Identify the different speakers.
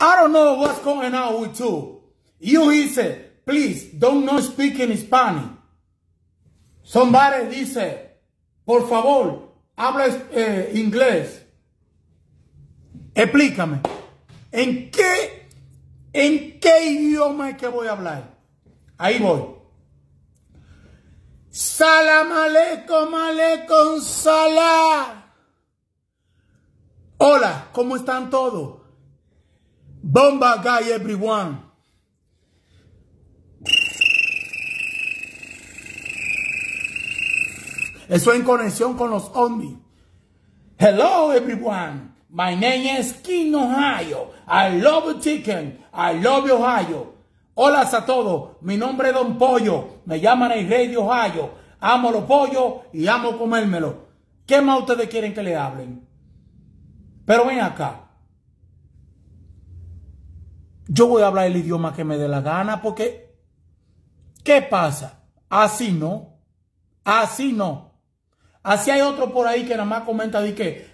Speaker 1: I don't know what's going on with you. You, he said, please, don't know speak in Spanish. Somebody dice, por favor, habla eh, inglés. Explícame. ¿En qué, ¿En qué idioma es que voy a hablar? Ahí voy. Salam aleikum, aleikum Hola, ¿cómo están todos? Bomba guy, everyone. Eso en conexión con los zombies Hello, everyone. My name is King Ohio. I love chicken. I love Ohio. Hola a todos. Mi nombre es Don Pollo. Me llaman el rey de Ohio. Amo los pollos y amo comérmelo. ¿Qué más ustedes quieren que le hablen? Pero ven acá. Yo voy a hablar el idioma que me dé la gana porque, ¿qué pasa? Así no. Así no. Así hay otro por ahí que nada más comenta de que